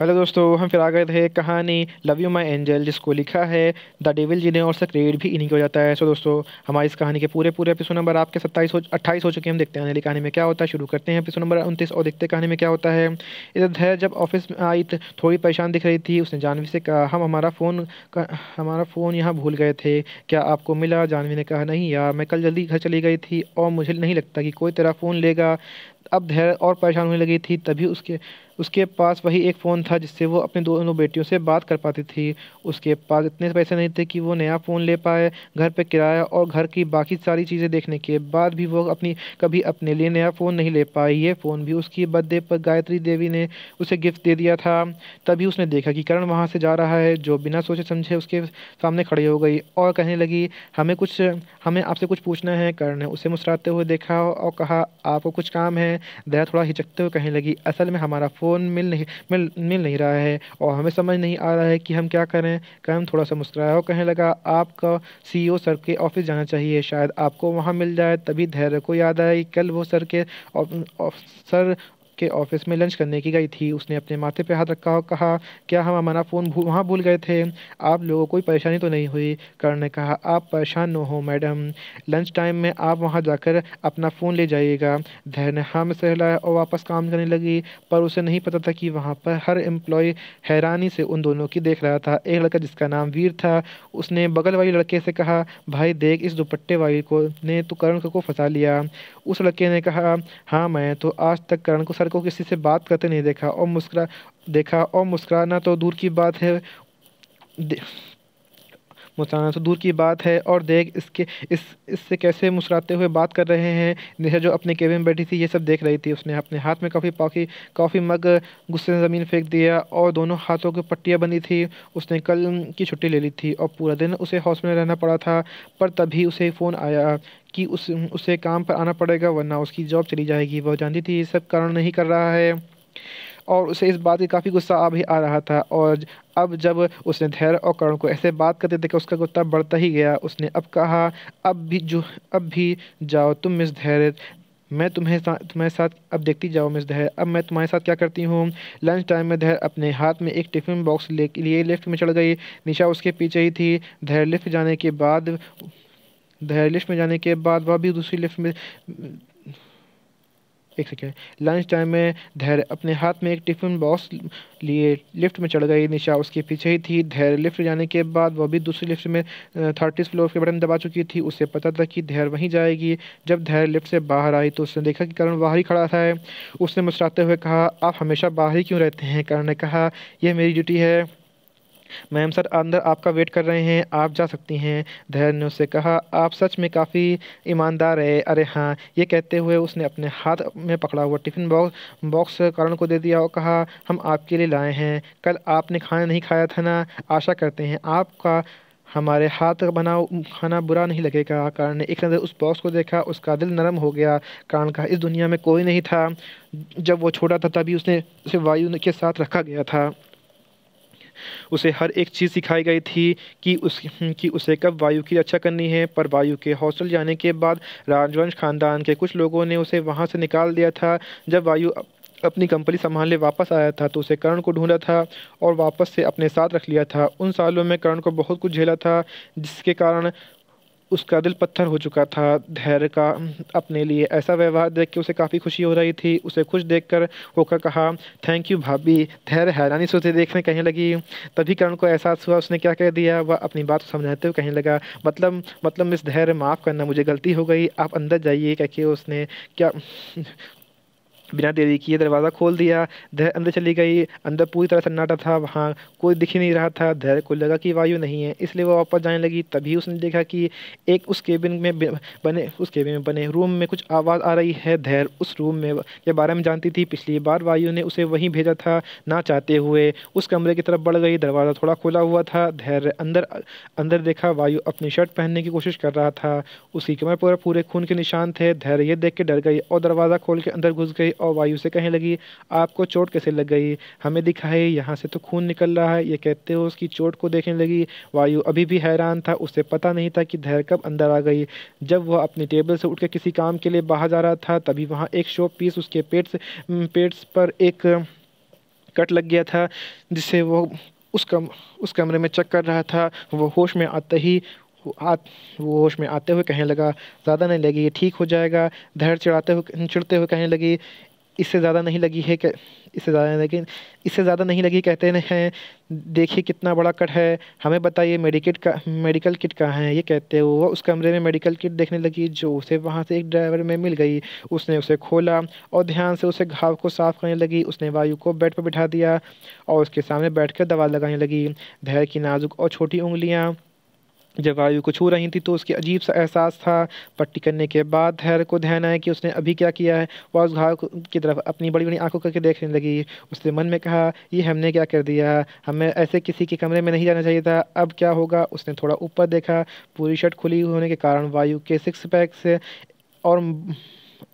hello दोस्तों हम फिर आ गए थे कहानी लव यू माय एंजल जिसको लिखा है द डेविल जी ने और सक्रेड भी इन्हीं को जाता है सो दोस्तों हमारी इस कहानी के पूरे पूरे एपिसोड नंबर आपके सत्ताईस हो अट्ठाईस हो चुके हैं हम देखते हैं अगली कहानी में क्या होता है शुरू करते हैं एपिसोड नंबर उनतीस और देखते कहानी में क्या होता है इधर धैर जब ऑफिस में आई तो थोड़ी परेशान दिख रही थी उसने जानवी से कहा हम हमारा फ़ोन हमारा फ़ोन यहाँ भूल गए थे क्या आपको मिला जानवी ने कहा नहीं यार मैं कल जल्दी घर चली गई थी और मुझे नहीं लगता कि कोई तेरा फ़ोन लेगा अब धैर्य और परेशान होने लगी थी तभी उसके उसके पास वही एक फ़ोन था जिससे वो अपने दोनों बेटियों से बात कर पाती थी उसके पास इतने पैसे नहीं थे कि वो नया फ़ोन ले पाए घर पे किराया और घर की बाकी सारी चीज़ें देखने के बाद भी वो अपनी कभी अपने लिए नया फ़ोन नहीं ले पाई ये फ़ोन भी उसकी बर्थडे पर गायत्री देवी ने उसे गिफ्ट दे दिया था तभी उसने देखा कि करण वहाँ से जा रहा है जो बिना सोचे समझे उसके सामने खड़ी हो गई और कहने लगी हमें कुछ हमें आपसे कुछ पूछना है करण ने उसे मुस्कुराते हुए देखा और कहा आपको कुछ काम है दया थोड़ा हिचकते हुए कहने लगी असल में हमारा फ़ोन मिल नहीं मिल मिल नहीं रहा है और हमें समझ नहीं आ रहा है कि हम क्या करें करम थोड़ा सा मुस्कुराया और कहने लगा आपका सी e सर के ऑफिस जाना चाहिए शायद आपको वहाँ मिल जाए तभी धैर्य को याद आए कल वो सर के और, और, सर के ऑफिस में लंच करने की गई थी उसने अपने माथे पर हाथ रखा और कहा क्या हम हमारा फ़ोन भू, वहाँ भूल गए थे आप लोगों को कोई परेशानी तो नहीं हुई करण ने कहा आप परेशान न हो मैडम लंच टाइम में आप वहाँ जाकर अपना फ़ोन ले जाइएगा धैर्य ने हाँ में सहलाया और वापस काम करने लगी पर उसे नहीं पता था कि वहाँ पर हर एम्प्लॉय हैरानी से उन दोनों की देख रहा था एक लड़का जिसका नाम वीर था उसने बगल वाले लड़के से कहा भाई देख इस दुपट्टे वाली को ने तो करण को फंसा लिया उस लड़के ने कहा हाँ मैं तो आज तक करण को सर को किसी से बात करते नहीं देखा और मुस्कुरा देखा और मुस्कुराना तो दूर की बात है मुस्कुराना तो दूर की बात है और देख इसके इस इससे कैसे मुस्कुराते हुए बात कर रहे हैं नेहा जो अपने केबिन में बैठी थी ये सब देख रही थी उसने अपने हाथ में काफ़ी पाकी काफ़ी मग गुस्से से ज़मीन फेंक दिया और दोनों हाथों की पट्टियाँ बनी थी उसने कल की छुट्टी ले ली थी और पूरा दिन उसे हॉस्पिटल में रहना पड़ा था पर तभी उसे फ़ोन आया कि उस उसे काम पर आना पड़ेगा वरना उसकी जॉब चली जाएगी वह जानती थी ये सब कारण नहीं कर रहा है और उसे इस बात का काफ़ी गुस्सा आ भी आ रहा था और अब जब उसने धैर्य और करुण को ऐसे बात करते देखा उसका गुस्सा बढ़ता ही गया उसने अब कहा अब भी जो अब भी जाओ तुम मिस धैर्य मैं तुम्हें साथ तुम्हारे साथ अब देखती जाओ मिस धैर्य अब मैं तुम्हारे साथ क्या करती हूँ लंच टाइम में धैर्य अपने हाथ में एक टिफ़िन बॉक्स ले लिए लिफ्ट में चढ़ गई निशा उसके पीछे ही थी धैर्य लिफ्ट जाने के बाद धैर्य लिफ्ट में जाने के बाद वह भी दूसरी लिफ्ट में एक सेकेंड लंच टाइम में धैर्य अपने हाथ में एक टिफिन बॉक्स लिए लिफ्ट में चढ़ गई निशा उसके पीछे ही थी धैर्य लिफ्ट जाने के बाद वह भी दूसरी लिफ्ट में थर्टी फ्लोर के बटन दबा चुकी थी उसे पता था कि धैर्य वहीं जाएगी जब धैर्य लिफ्ट से बाहर आई तो उसने देखा कि करण बाहर ही खड़ा था उसने मुस्कुराते हुए कहा आप हमेशा बाहर ही क्यों रहते हैं करण ने कहा यह मेरी ड्यूटी है मैम सर अंदर आपका वेट कर रहे हैं आप जा सकती हैं धैर्य ने उससे कहा आप सच में काफ़ी ईमानदार है अरे हाँ ये कहते हुए उसने अपने हाथ में पकड़ा हुआ टिफ़िन बॉक्स बॉक्स करण को दे दिया और कहा हम आपके लिए लाए हैं कल आपने खाना नहीं खाया था ना आशा करते हैं आपका हमारे हाथ बना खाना बुरा नहीं लगेगा कारण ने एक नज़र उस बॉक्स को देखा उसका दिल नरम हो गया कारण कहा इस दुनिया में कोई नहीं था जब वो छोटा था तभी उसने उसे वायु के साथ रखा गया था उसे हर एक चीज़ सिखाई गई थी कि उस हम्म, कि उसे कब वायु की रक्षा अच्छा करनी है पर वायु के हॉस्टल जाने के बाद राजवंश खानदान के कुछ लोगों ने उसे वहाँ से निकाल दिया था जब वायु अपनी कंपनी संभालने वापस आया था तो उसे करण को ढूंढा था और वापस से अपने साथ रख लिया था उन सालों में करण को बहुत कुछ झेला था जिसके कारण उसका दिल पत्थर हो चुका था धैर्य का अपने लिए ऐसा व्यवहार देख के उसे काफ़ी खुशी हो रही थी उसे खुश देखकर होकर कहा थैंक यू भाभी धैर्य हैरानी से उसे देखने कहने लगी तभी करण को एहसास हुआ उसने क्या कह दिया वह अपनी बात समझाते हुए कहने लगा मतलब मतलब मिस धैर्य माफ़ करना मुझे गलती हो गई आप अंदर जाइए कह के उसने क्या बिना देरी किए दरवाज़ा खोल दिया धैर्य अंदर चली गई अंदर पूरी तरह सन्नाटा था वहाँ कोई दिख ही नहीं रहा था धैर्य को लगा कि वायु नहीं है इसलिए वो वापस जाने लगी तभी उसने देखा कि एक उस केबिन में बने उस केबिन में बने रूम में कुछ आवाज़ आ रही है धैर्य उस रूम में के बारे में जानती थी पिछली बार वायु ने उसे वहीं भेजा था ना चाहते हुए उस कमरे की तरफ बढ़ गई दरवाज़ा थोड़ा खुला हुआ था धैर्य अंदर अंदर देखा वायु अपनी शर्ट पहनने की कोशिश कर रहा था उसकी कमर पर पूरे खून के निशान थे धैर्य ये देख के डर गई और दरवाज़ा खोल के अंदर घुस गई और वायु से कहने लगी आपको चोट कैसे लग गई हमें दिखाई यहाँ से तो खून निकल रहा है ये कहते हो उसकी चोट को देखने लगी वायु अभी भी हैरान था उसे पता नहीं था कि धैर कब अंदर आ गई जब वह अपनी टेबल से उठकर किसी काम के लिए बाहर जा रहा था तभी वहाँ एक शो पीस उसके पेट से पेट्स पर एक कट लग गया था जिससे वो उस कम उस कमरे में चेक कर रहा था वो होश में आते ही आ वो होश में आते हुए कहने लगा ज़्यादा नहीं लगी ये ठीक हो जाएगा धैर्य चिड़ाते हुए चिड़ते हुए कहने लगी इससे ज़्यादा नहीं लगी है कि इससे ज़्यादा लेकिन इससे ज़्यादा नहीं लगी कहते हैं देखिए कितना बड़ा कट है हमें बताइए मेडिकट का मेडिकल किट कहाँ है ये कहते हुए वह उस कमरे में मेडिकल किट देखने लगी जो उसे वहाँ से एक ड्राइवर में मिल गई उसने उसे खोला और ध्यान से उसे घाव को साफ करने लगी उसने वायु को बेड पर बिठा दिया और उसके सामने बैठ दवा लगाने लगी धैर्य की नाजुक और छोटी उंगलियाँ जब वायु को छू रही थी तो उसकी अजीब सा एहसास था पट्टी करने के बाद धैर्य को ध्यान आया कि उसने अभी क्या किया है वह उस घाव की तरफ अपनी बड़ी बड़ी आंखों करके देखने लगी उसने मन में कहा ये हमने क्या कर दिया हमें ऐसे किसी के कमरे में नहीं जाना चाहिए था अब क्या होगा उसने थोड़ा ऊपर देखा पूरी शर्ट खुली होने के कारण वायु के सिक्स पैक से और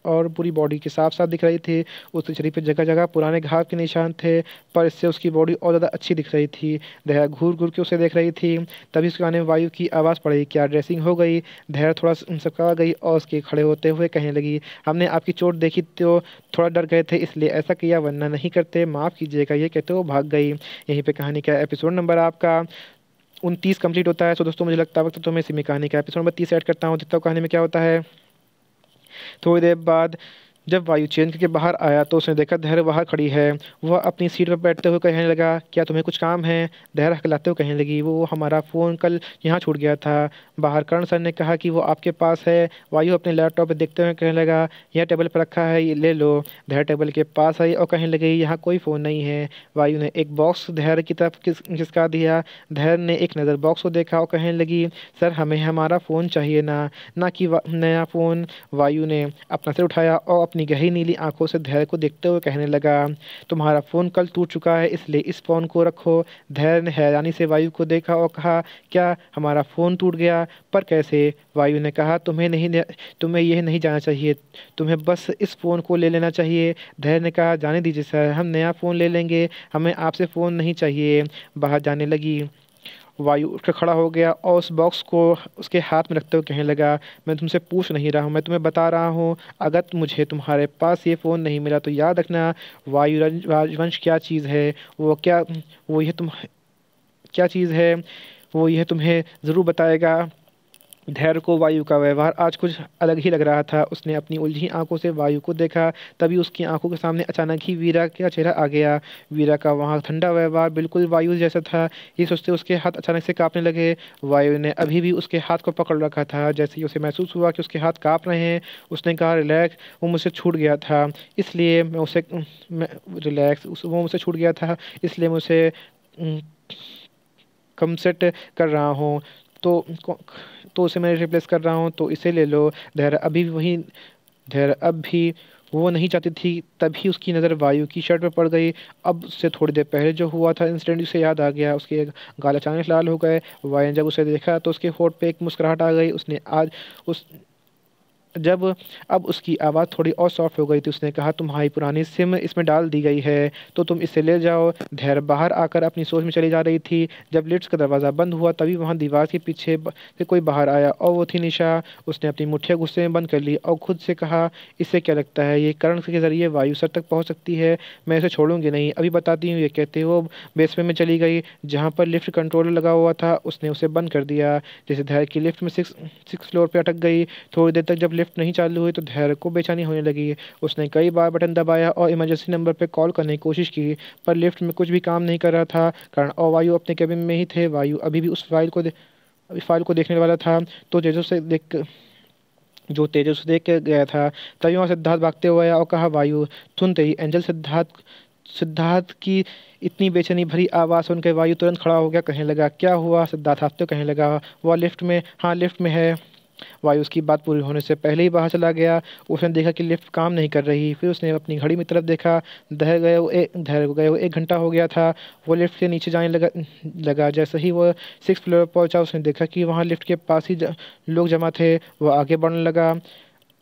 और पूरी बॉडी के साफ साफ दिख रही थी उस शरीर पर जगह जगह पुराने घाव के निशान थे पर इससे उसकी बॉडी और ज़्यादा अच्छी दिख रही थी दया घूर घूर के उसे देख रही थी तभी उसके आने में वायु की आवाज़ पड़ी क्या ड्रेसिंग हो गई दया थोड़ा उन सबका गई और उसके खड़े होते हुए कहने लगी हमने आपकी चोट देखी तो थोड़ा डर गए थे इसलिए ऐसा किया वरना नहीं करते माफ़ कीजिएगा ये कहते वो भाग गई यहीं पर कहानी का एपिसोड नंबर आपका उनतीस कंप्लीट होता है तो दोस्तों मुझे लगता है वक्त तो मैं इसी में कहानी का एपिसोड नंबर तीस ऐड करता हूँ देखता कहानी में क्या होता है थोड़ी देर बाद जब वायु चैन के बाहर आया तो उसने देखा धैर्य बाहर खड़ी है वह अपनी सीट पर बैठते हुए कहने लगा क्या तुम्हें कुछ काम है धैर्य हकलाते हुए कहने लगी वो हमारा फ़ोन कल यहाँ छूट गया था बाहर करण सर ने कहा कि वो आपके पास है वायु अपने लैपटॉप पर देखते हुए कहने लगा यह टेबल पर रखा है ये ले लो धैर्य टेबल के पास आई और कहने लगी यहाँ कोई फ़ोन नहीं है वायु ने एक बॉक्स धैर्य की तरफ खिसका दिया धैर्य ने एक नज़र बॉक्स को देखा और कहने लगी सर हमें हमारा फ़ोन चाहिए ना ना कि नया फ़ोन वायु ने अपना सिर उठाया और अपनी अपनी गहरी नीली आंखों से धैर्य को देखते हुए कहने लगा तुम्हारा फ़ोन कल टूट चुका है इसलिए इस फ़ोन को रखो धैर्य ने हैरानी से वायु को देखा और कहा क्या हमारा फ़ोन टूट गया पर कैसे वायु ने कहा तुम्हें नहीं तुम्हें यह नहीं जाना चाहिए तुम्हें बस इस फ़ोन को ले लेना चाहिए धैर्य ने कहा जाने दीजिए सर हम नया फ़ोन ले लेंगे हमें आपसे फ़ोन नहीं चाहिए बाहर जाने लगी वायु उठकर खड़ा हो गया और उस बॉक्स को उसके हाथ में रखते हुए कहने लगा मैं तुमसे पूछ नहीं रहा हूँ मैं तुम्हें बता रहा हूँ अगर मुझे तुम्हारे पास ये फ़ोन नहीं मिला तो याद रखना वायु राजवंश क्या चीज़ है वो क्या वो यह तुम क्या चीज़ है वो यह तुम्हें ज़रूर बताएगा धैर्य को वायु का व्यवहार आज कुछ अलग ही लग रहा था उसने अपनी उलझी आंखों से वायु को देखा तभी उसकी आंखों के सामने अचानक ही वीरा का चेहरा आ गया वीरा का वहाँ ठंडा व्यवहार बिल्कुल वायु जैसा था ये सोचते उसके हाथ अचानक से कांपने लगे वायु ने अभी भी उसके हाथ को पकड़ रखा था जैसे ही उसे महसूस हुआ कि उसके हाथ काँप रहे हैं उसने कहा रिलैक्स वो मुझसे छूट गया था इसलिए मैं उसे रिलैक्स वो मुझसे छूट गया था इसलिए मैं उसे कमसेट कर रहा हूँ तो तो उसे मैं रिप्लेस कर रहा हूँ तो इसे ले लो धैर्य अभी भी वहीं धैर्य अब भी वो नहीं चाहती थी तभी उसकी नज़र वायु की शर्ट पर पड़ गई अब उससे थोड़ी देर पहले जो हुआ था इंसिडेंट उसे याद आ गया उसके गाल अचानक लाल हो गए वायु ने जब उसे देखा तो उसके होठ पे एक मुस्कुराहट आ गई उसने आज उस जब अब उसकी आवाज़ थोड़ी और सॉफ्ट हो गई थी उसने कहा तुम्हारी पुरानी सिम इसमें डाल दी गई है तो तुम इसे ले जाओ धैर बाहर आकर अपनी सोच में चली जा रही थी जब लिफ्ट का दरवाज़ा बंद हुआ तभी वहाँ दीवार के पीछे से कोई बाहर आया और वो थी निशा उसने अपनी मुठिया गुस्से में बंद कर ली और खुद से कहा इससे क्या लगता है ये करण के ज़रिए वायु सर तक पहुँच सकती है मैं इसे छोड़ूंगी नहीं अभी बताती हूँ ये कहते वो बेसमेंट में चली गई जहाँ पर लिफ्ट कंट्रोलर लगा हुआ था उसने उसे बंद कर दिया जैसे धैर्य की लिफ्ट में सिक्स सिक्स फ्लोर पर अटक गई थोड़ी देर तक जब लिफ्ट नहीं चालू हुई तो धैर्य को बेचैनी होने लगी उसने कई बार बटन दबाया और इमरजेंसी नंबर पर कॉल करने की कोशिश की पर लिफ्ट में कुछ भी काम नहीं कर रहा था कारण और वायु अपने कैबिन में ही थे वायु अभी भी उस फाइल को अभी फाइल को देखने वाला था तो जेजो से देख जो तेजो से देख के गया था तभी वहाँ सिद्धार्थ भागते हुए आया और कहा वायु सुन तेरी एंजल सिद्धार्थ सिद्धार्थ की इतनी बेचैनी भरी आवाज़ सुनकर वायु तुरंत खड़ा हो गया कहने लगा क्या हुआ सिद्धार्थ आप तो कहने लगा वह लिफ्ट में हाँ लिफ्ट में है वायु उसकी बात पूरी होने से पहले ही बाहर चला गया उसने देखा कि लिफ्ट काम नहीं कर रही फिर उसने अपनी घड़ी में तरफ देखा दहर गए एक दहर गए वो एक घंटा हो गया था वो लिफ्ट के नीचे जाने लगा लगा जैसे ही वो सिक्स फ्लोर पहुंचा उसने देखा कि वहाँ लिफ्ट के पास ही लोग जमा थे वह आगे बढ़ने लगा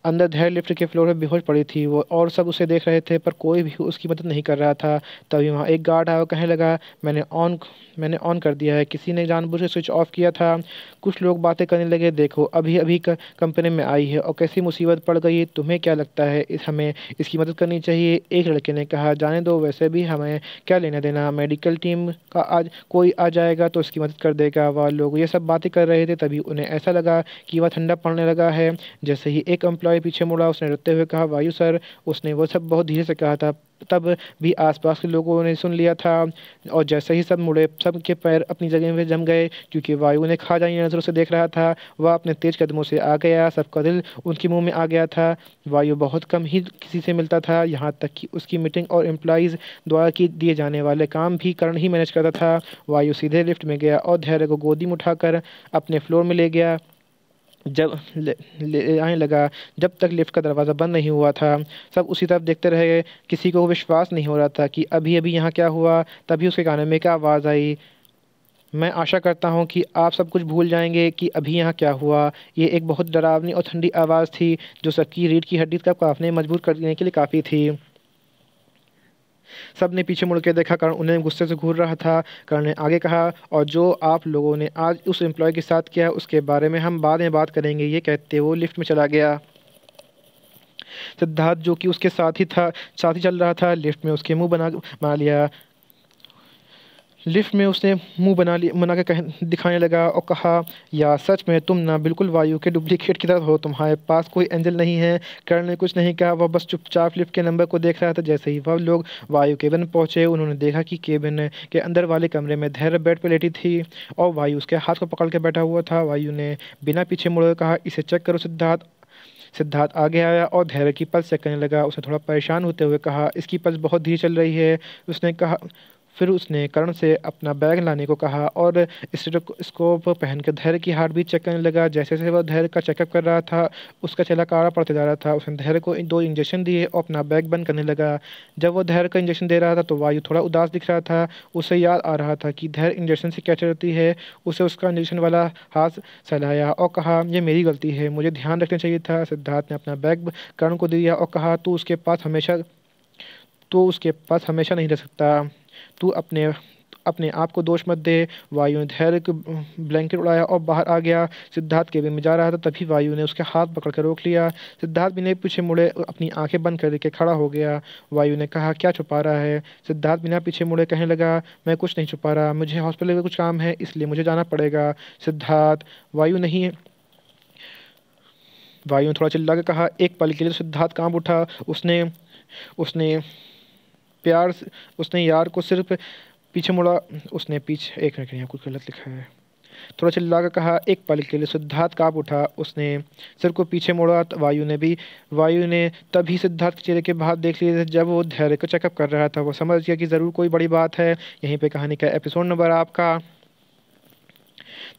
अंदर धैर्य के फ्लोर में बेहोश पड़ी थी वो और सब उसे देख रहे थे पर कोई भी उसकी मदद नहीं कर रहा था तभी वहाँ एक गार्ड आया कहने लगा मैंने ऑन मैंने ऑन कर दिया है किसी ने जानबूझ के स्विच ऑफ किया था कुछ लोग बातें करने लगे देखो अभी अभी कंपनी में आई है और कैसी मुसीबत पड़ गई तुम्हें क्या लगता है इस हमें इसकी मदद करनी चाहिए एक लड़के ने कहा जाने दो वैसे भी हमें क्या लेना देना मेडिकल टीम का आज कोई आ जाएगा तो उसकी मदद कर देगा वह लोग ये सब बातें कर रहे थे तभी उन्हें ऐसा लगा कि वह ठंडा पड़ने लगा है जैसे ही एक एम्प्लॉय एम्प्लॉय पीछे मुड़ा उसने रुते हुए कहा वायु सर उसने वो सब बहुत धीरे से कहा था तब भी आसपास के लोगों ने सुन लिया था और जैसे ही सब मुड़े सब के पैर अपनी जगह में जम गए क्योंकि वायु ने खा जाने नज़रों से देख रहा था वह अपने तेज कदमों से आ गया सबका दिल उनके मुंह में आ गया था वायु बहुत कम ही किसी से मिलता था यहाँ तक कि उसकी मीटिंग और एम्प्लॉयज़ द्वारा की दिए जाने वाले काम भी करण ही मैनेज करता था वायु सीधे लिफ्ट में गया और धैर्य को गोदी में उठाकर अपने फ्लोर में ले गया जब आने लगा जब तक लिफ्ट का दरवाज़ा बंद नहीं हुआ था सब उसी तरफ देखते रहे किसी को विश्वास नहीं हो रहा था कि अभी अभी यहाँ क्या हुआ तभी उसके गाने में क्या आवाज़ आई मैं आशा करता हूँ कि आप सब कुछ भूल जाएंगे कि अभी यहाँ क्या हुआ ये एक बहुत डरावनी और ठंडी आवाज़ थी जो सबकी रीढ़ की हड्डी का काफने मजबूर करने के लिए काफ़ी थी सब ने पीछे मुड़ के देखा कारण उन्हें गुस्से से घूर रहा था करण ने आगे कहा और जो आप लोगों ने आज उस एम्प्लॉय के साथ किया उसके बारे में हम बाद में बात करेंगे ये कहते वो लिफ्ट में चला गया सिद्धार्थ जो कि उसके साथ ही था साथ ही चल रहा था लिफ्ट में उसके मुंह बना बना लिया लिफ्ट में उसने मुंह बना लिया बना के कह दिखाने लगा और कहा या सच में तुम ना बिल्कुल वायु के डुप्लीकेट की तरह हो तुम्हारे पास कोई एंजल नहीं है करण ने कुछ नहीं कहा वह बस चुपचाप लिफ्ट के नंबर को देख रहा था जैसे ही वह लोग वायु केबिन पहुँचे उन्होंने देखा कि केबिन के अंदर वाले कमरे में धैर्य बेड पर लेटी थी और वायु उसके हाथ को पकड़ के बैठा हुआ था वायु ने बिना पीछे मुड़े कहा इसे चेक करो सिद्धार्थ सिद्धार्थ आगे आया और धैर्य की पल्स चेक करने लगा उसने थोड़ा परेशान होते हुए कहा इसकी पल्स बहुत धीरे चल रही है उसने कहा फिर उसने करण से अपना बैग लाने को कहा और स्टेटोस्कोप पहनकर धैर्य की हार्ट बीट चेक करने लगा जैसे जैसे वह धैर्य का चेकअप कर रहा था उसका चेहरा काड़ा पड़ता जा रहा था उसने धैर्य को दो इंजेक्शन दिए और अपना बैग बंद करने लगा जब वह धैर्य का इंजेक्शन दे रहा था तो वायु थोड़ा उदास दिख रहा था उसे याद आ रहा था कि धैर्य इंजेक्शन से क्या चलती है उसे उसका इंजेक्शन वाला हाथ सहलाया और कहा यह मेरी गलती है मुझे ध्यान रखना चाहिए था सिद्धार्थ ने अपना बैग करण को दिया और कहा तू उसके पास हमेशा तो उसके पास हमेशा नहीं रह सकता तू अपने अपने आप को दोष मत दे वायु ने धैर्य के ब्लैंकेट उड़ाया और बाहर आ गया सिद्धार्थ केबिन में जा रहा था तभी वायु ने उसके हाथ पकड़ कर रोक लिया सिद्धार्थ बिना पीछे मुड़े अपनी आंखें बंद करके खड़ा हो गया वायु ने कहा क्या छुपा रहा है सिद्धार्थ बिना पीछे मुड़े कहने लगा मैं कुछ नहीं छुपा रहा मुझे हॉस्पिटल में कुछ काम है इसलिए मुझे जाना पड़ेगा सिद्धार्थ वायु नहीं वायु ने थोड़ा चिल्ला के कहा एक पल के लिए सिद्धार्थ काम उठा उसने उसने प्यार उसने यार को सिर्फ पीछे मुड़ा उसने पीछे एक मिनट यहाँ कुछ गलत लिखा है थोड़ा चिल्ला कर कहा एक पल के लिए सिद्धार्थ काप उठा उसने सिर को पीछे मोड़ा वायु ने भी वायु ने तभी सिद्धार्थ के चेहरे के बाहर देख लिए जब वो धैर्य को चेकअप कर रहा था वो समझ गया कि ज़रूर कोई बड़ी बात है यहीं पे कहानी का एपिसोड नंबर आपका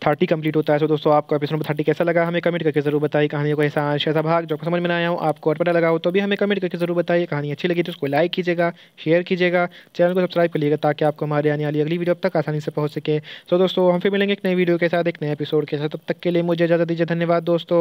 थर्टी कंप्लीट होता है सो दोस्तों आपको एपिसोड नंबर थर्टी कैसा लगा हमें कमेंट करके जरूर बताइए कहानी को ऐसा आज ऐसा भाग जो समझ में आया हो आपको और पता लगा हो तो भी हमें कमेंट करके जरूर बताइए कहानी अच्छी लगी तो उसको लाइक कीजिएगा शेयर कीजिएगा चैनल को सब्सक्राइब करिएगा ताकि आपको हमारे आने वाली अगली वीडियो अब तक आसानी से पहुँच सके सो दोस्तों हम फिर मिलेंगे एक नई वीडियो के साथ एक नए एपिसोड के साथ तब तक के लिए मुझे ज़्यादा दीजिए धन्यवाद दोस्तों